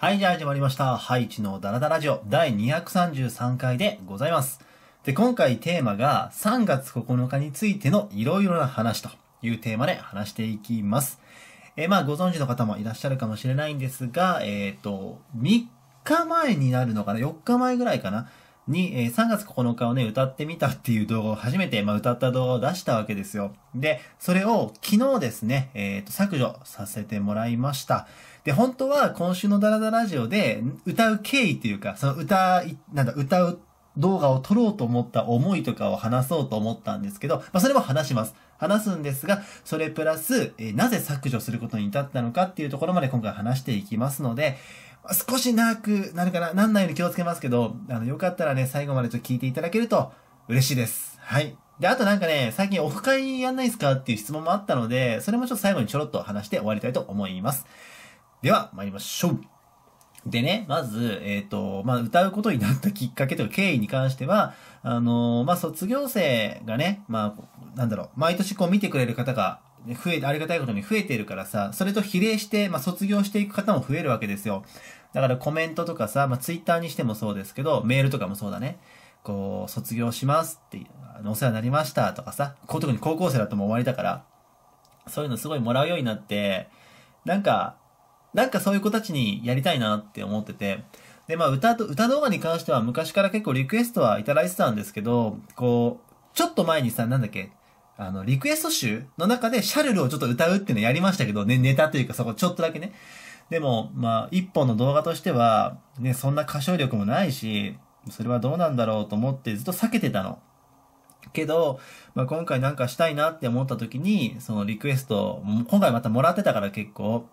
はい、じゃあ始まりました。ハイチのダラダラジオ第233回でございます。で、今回テーマが3月9日についてのいろいろな話というテーマで話していきます。えー、まあご存知の方もいらっしゃるかもしれないんですが、えっ、ー、と、3日前になるのかな ?4 日前ぐらいかなに、え3月9日をね、歌ってみたっていう動画を初めて、まあ、歌った動画を出したわけですよ。で、それを昨日ですね、えー、と、削除させてもらいました。で、本当は今週のダラダラジオで歌う経緯というか、その歌、なんだ、歌う動画を撮ろうと思った思いとかを話そうと思ったんですけど、まあ、それも話します。話すんですが、それプラス、えなぜ削除することに至ったのかっていうところまで今回話していきますので、少し長くなるかな、なんないように気をつけますけど、あの、よかったらね、最後までちょっと聞いていただけると嬉しいです。はい。で、あとなんかね、最近オフ会やんないですかっていう質問もあったので、それもちょっと最後にちょろっと話して終わりたいと思います。では、参りましょう。でね、まず、えっ、ー、と、まあ、歌うことになったきっかけという経緯に関しては、あのー、まあ、卒業生がね、まあ、なんだろう、毎年こう見てくれる方が増え、ありがたいことに増えてるからさ、それと比例して、まあ、卒業していく方も増えるわけですよ。だからコメントとかさ、まあ、ツイッターにしてもそうですけど、メールとかもそうだね。こう、卒業しますって、あの、お世話になりましたとかさ、特に高校生だともう終わりだから、そういうのすごいもらうようになって、なんか、なんかそういう子たちにやりたいなって思ってて、で、まあ歌と、歌動画に関しては昔から結構リクエストはいただいてたんですけど、こう、ちょっと前にさ、なんだっけ、あの、リクエスト集の中でシャルルをちょっと歌うっていうのやりましたけど、ね、ネタというかそこちょっとだけね。でも、まあ、一本の動画としては、ね、そんな歌唱力もないし、それはどうなんだろうと思ってずっと避けてたの。けど、まあ、今回なんかしたいなって思った時に、そのリクエスト、今回またもらってたから結構、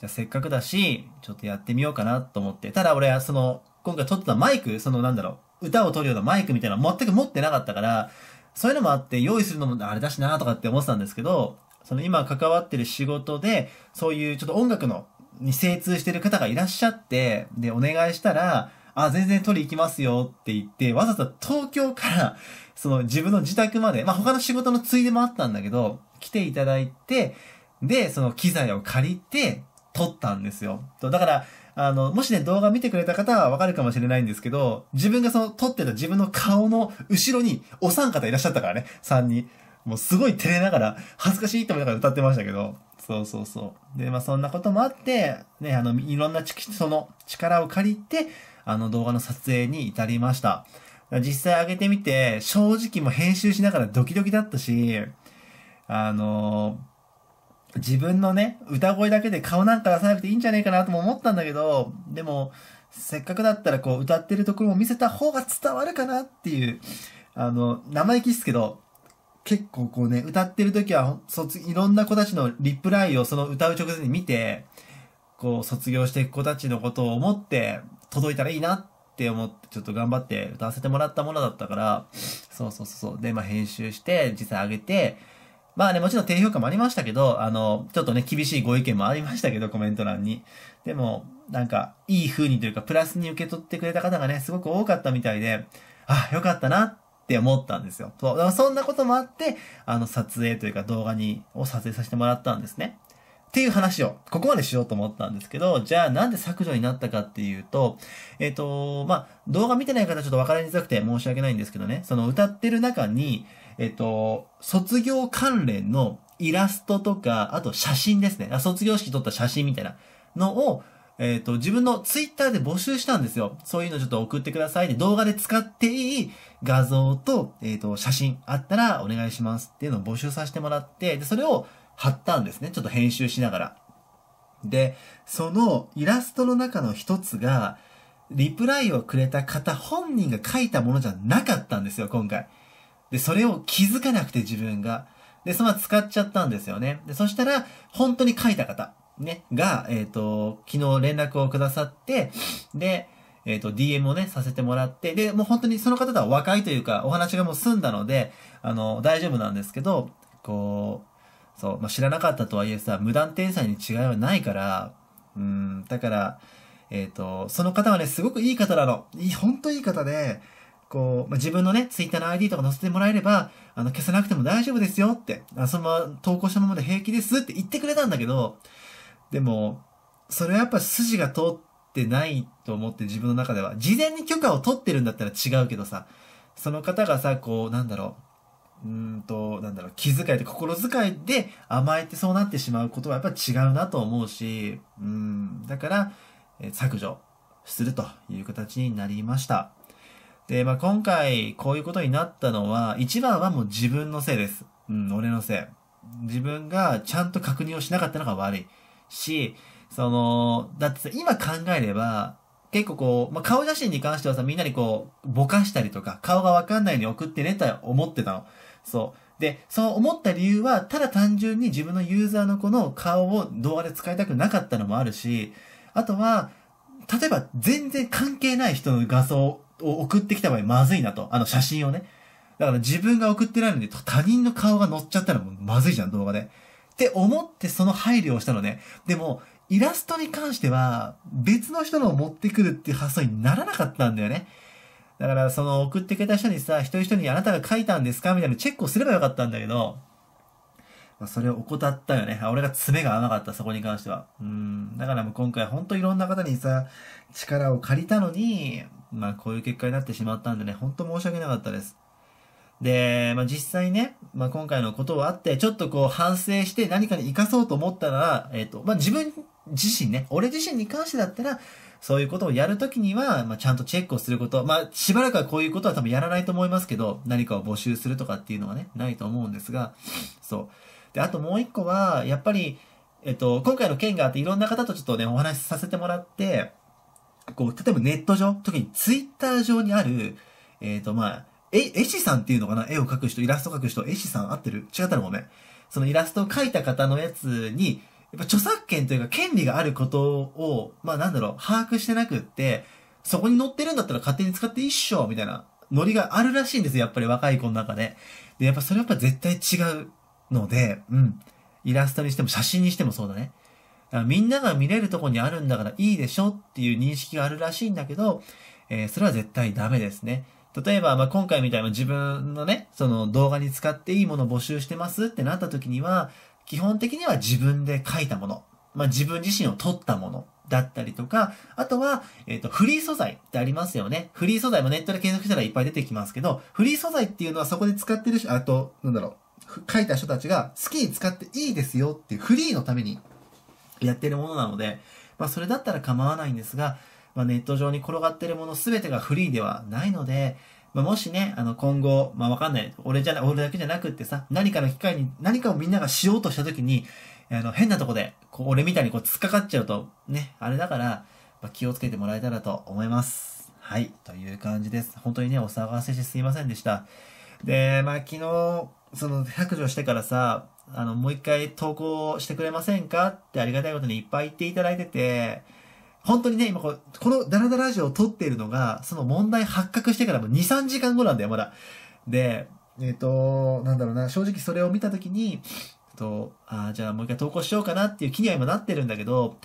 じゃせっかくだし、ちょっとやってみようかなと思って。ただ俺はその、今回撮ってたマイク、そのなんだろう、歌を撮るようなマイクみたいなの全く持ってなかったから、そういうのもあって用意するのもあれだしなとかって思ってたんですけど、その今関わってる仕事で、そういうちょっと音楽のに精通してる方がいらっしゃって、で、お願いしたら、あ、全然取り行きますよって言って、わざわざ東京から、その自分の自宅まで、まあ他の仕事のついでもあったんだけど、来ていただいて、で、その機材を借りて、撮ったんですよ。だから、あの、もしね、動画見てくれた方はわかるかもしれないんですけど、自分がその撮ってた自分の顔の後ろにお三方いらっしゃったからね、3人。もうすごい照れながら、恥ずかしいと思いながら歌ってましたけど。そうそうそう。で、まあそんなこともあって、ね、あの、いろんなその力を借りて、あの動画の撮影に至りました。実際上げてみて、正直も編集しながらドキドキだったし、あの自分のね、歌声だけで顔なんか出さなくていいんじゃねえかなとも思ったんだけど、でも、せっかくだったらこう歌ってるところも見せた方が伝わるかなっていう、あの、生意気っすけど、結構こうね、歌ってる時は、卒、いろんな子たちのリプライをその歌う直前に見て、こう、卒業していく子たちのことを思って、届いたらいいなって思って、ちょっと頑張って歌わせてもらったものだったから、そうそうそうそう。で、まあ編集して、実際上げて、まあね、もちろん低評価もありましたけど、あの、ちょっとね、厳しいご意見もありましたけど、コメント欄に。でも、なんか、いい風にというか、プラスに受け取ってくれた方がね、すごく多かったみたいで、あ、よかったなって思ったんですよ。そう。そんなこともあって、あの、撮影というか動画に、を撮影させてもらったんですね。っていう話を、ここまでしようと思ったんですけど、じゃあなんで削除になったかっていうと、えっ、ー、と、まあ、動画見てない方ちょっと分かりづらくて申し訳ないんですけどね、その歌ってる中に、えっと、卒業関連のイラストとか、あと写真ですね。卒業式撮った写真みたいなのを、えっ、ー、と、自分のツイッターで募集したんですよ。そういうのちょっと送ってください。で、動画で使っていい画像と、えっ、ー、と、写真あったらお願いしますっていうのを募集させてもらって、で、それを貼ったんですね。ちょっと編集しながら。で、そのイラストの中の一つが、リプライをくれた方本人が書いたものじゃなかったんですよ、今回。で、それを気づかなくて自分が。で、そのまま使っちゃったんですよね。で、そしたら、本当に書いた方、ね、が、えっ、ー、と、昨日連絡をくださって、で、えっ、ー、と、DM をね、させてもらって、で、もう本当にその方とは和解というか、お話がもう済んだので、あの、大丈夫なんですけど、こう、そう、まあ、知らなかったとはいえさ、無断転載に違いはないから、うん、だから、えっ、ー、と、その方はね、すごくいい方なの。いい、本当いい方で、ね、こう、まあ、自分のね、ツイッターの ID とか載せてもらえれば、あの、消さなくても大丈夫ですよって、あそのまま投稿したままで平気ですって言ってくれたんだけど、でも、それはやっぱ筋が通ってないと思って自分の中では、事前に許可を取ってるんだったら違うけどさ、その方がさ、こう、なんだろう、うんと、なんだろう、気遣いで心遣いで甘えてそうなってしまうことはやっぱ違うなと思うし、うん、だから、え削除するという形になりました。で、まあ、今回こういうことになったのは、一番はもう自分のせいです。うん、俺のせい。自分がちゃんと確認をしなかったのが悪い。し、その、だってさ、今考えれば、結構こう、まあ、顔写真に関してはさ、みんなにこう、ぼかしたりとか、顔がわかんないように送ってねとは思ってたの。そう。で、そう思った理由は、ただ単純に自分のユーザーの子の顔を動画で使いたくなかったのもあるし、あとは、例えば全然関係ない人の画像を送ってきた場合まずいなと。あの写真をね。だから自分が送ってないのに他人の顔が載っちゃったらもうまずいじゃん、動画で。って思ってその配慮をしたのね。でも、イラストに関しては、別の人のを持ってくるっていう発想にならなかったんだよね。だから、その送ってくれた人にさ、一人一人にあなたが書いたんですかみたいなチェックをすればよかったんだけど、まあ、それを怠ったよね。俺が爪が甘かった、そこに関しては。うん。だからもう今回ほんといろんな方にさ、力を借りたのに、まあこういう結果になってしまったんでね、ほんと申し訳なかったです。で、まあ実際ね、まあ今回のことはあって、ちょっとこう反省して何かに活かそうと思ったら、えっ、ー、と、まあ自分自身ね、俺自身に関してだったら、そういうことをやるときには、まあ、ちゃんとチェックをすること。まあ、しばらくはこういうことは多分やらないと思いますけど、何かを募集するとかっていうのはね、ないと思うんですが、そう。で、あともう一個は、やっぱり、えっと、今回の件があっていろんな方とちょっとね、お話しさせてもらって、こう、例えばネット上、特にツイッター上にある、えっ、ー、と、まあ、え、絵師さんっていうのかな絵を描く人、イラスト描く人、絵師さん合ってる違ったらごめん。そのイラストを描いた方のやつに、やっぱ著作権というか権利があることを、まあなんだろう、把握してなくって、そこに載ってるんだったら勝手に使っていっしょみたいなノリがあるらしいんですよ、やっぱり若い子の中で。で、やっぱそれはやっぱ絶対違うので、うん。イラストにしても写真にしてもそうだね。みんなが見れるとこにあるんだからいいでしょっていう認識があるらしいんだけど、えー、それは絶対ダメですね。例えば、まあ、今回みたいな自分のね、その動画に使っていいものを募集してますってなった時には、基本的には自分で書いたもの、まあ、自分自身を撮ったものだったりとか、あとは、えっ、ー、と、フリー素材ってありますよね。フリー素材もネットで検索したらいっぱい出てきますけど、フリー素材っていうのはそこで使ってるし、あと、なんだろう、書いた人たちが好きに使っていいですよっていうフリーのためにやってるものなので、まあ、それだったら構わないんですが、まあ、ネット上に転がってるもの全てがフリーではないので、まあ、もしね、あの、今後、まあ、わかんない。俺じゃな、俺だけじゃなくってさ、何かの機会に、何かをみんながしようとした時に、あの、変なとこで、こう、俺みたいにこう、突っかかっちゃうと、ね、あれだから、まあ、気をつけてもらえたらと思います。はい、という感じです。本当にね、お騒がせしてすいませんでした。で、まあ、昨日、その、削除してからさ、あの、もう一回投稿してくれませんかってありがたいことにいっぱい言っていただいてて、本当にね、今ここのダラダラジオを撮っているのが、その問題発覚してからもう2、3時間後なんだよ、まだ。で、えっ、ー、と、なんだろうな、正直それを見たときに、と、あじゃあもう一回投稿しようかなっていう気には今なってるんだけど、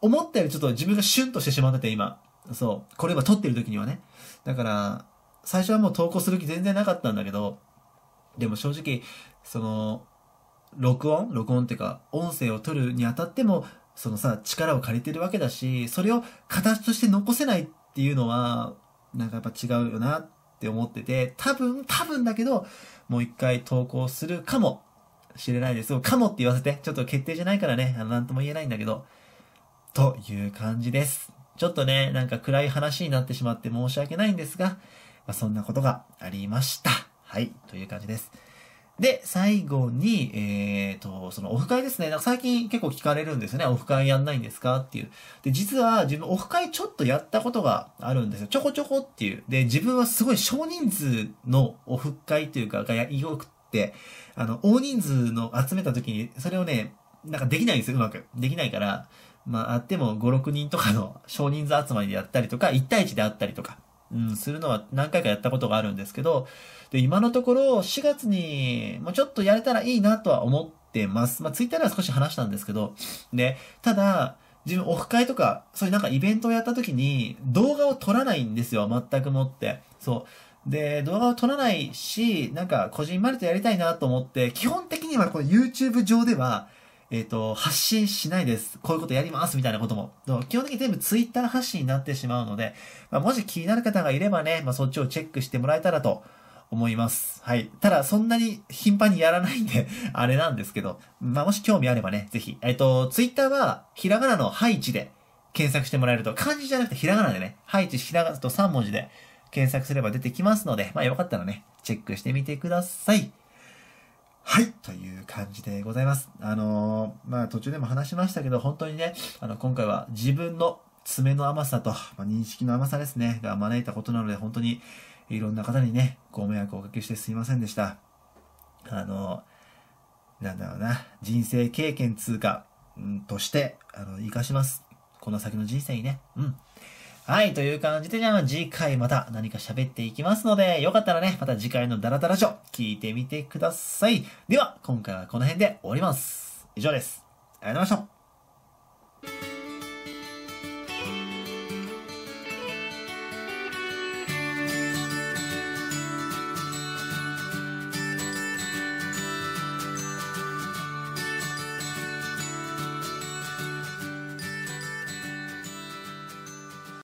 思ったよりちょっと自分がシュンとしてしまってて、今。そう。これ今撮ってる時にはね。だから、最初はもう投稿する気全然なかったんだけど、でも正直、その、録音録音っていうか、音声を取るにあたっても、そのさ、力を借りてるわけだし、それを形として残せないっていうのは、なんかやっぱ違うよなって思ってて、多分、多分だけど、もう一回投稿するかもしれないです。かもって言わせて。ちょっと決定じゃないからね、あの、なんとも言えないんだけど、という感じです。ちょっとね、なんか暗い話になってしまって申し訳ないんですが、まあ、そんなことがありました。はい、という感じです。で、最後に、えっ、ー、と、そのオフ会ですね。なんか最近結構聞かれるんですよね。オフ会やんないんですかっていう。で、実は自分オフ会ちょっとやったことがあるんですよ。ちょこちょこっていう。で、自分はすごい少人数のオフ会というか、がよくって、あの、大人数の集めた時に、それをね、なんかできないんですよ、うまく。できないから、まあ、あっても5、6人とかの少人数集まりでやったりとか、1対1であったりとか。うん、するのは何回かやったことがあるんですけど、で、今のところ4月にもうちょっとやれたらいいなとは思ってます。まあ、ツイッターでは少し話したんですけど、ね、ただ、自分オフ会とか、そういうなんかイベントをやった時に動画を撮らないんですよ、全くもって。そう。で、動画を撮らないし、なんか、こじんまりとやりたいなと思って、基本的にはこの YouTube 上では、えっ、ー、と、発信しないです。こういうことやりますみたいなことも。基本的に全部ツイッター発信になってしまうので、まあ、もし気になる方がいればね、まあ、そっちをチェックしてもらえたらと思います。はい。ただ、そんなに頻繁にやらないんで あれなんですけど、まあ、もし興味あればね、ぜひ。えっ、ー、と、ツイッターは、ひらがなの配置で検索してもらえると、漢字じゃなくてひらがなでね、配置ひらがなと3文字で検索すれば出てきますので、まあ、よかったらね、チェックしてみてください。はい、という感じでございます。あのー、まあ途中でも話しましたけど、本当にね、あの、今回は自分の爪の甘さと、まあ、認識の甘さですね、が招いたことなので、本当にいろんな方にね、ご迷惑をおかけしてすいませんでした。あのー、なんだろうな、人生経験通過、うん、として、あの、活かします。この先の人生にね、うん。はい、という感じで、じゃあ次回また何か喋っていきますので、よかったらね、また次回のダラダラ書、聞いてみてください。では、今回はこの辺で終わります。以上です。ありがとうございました。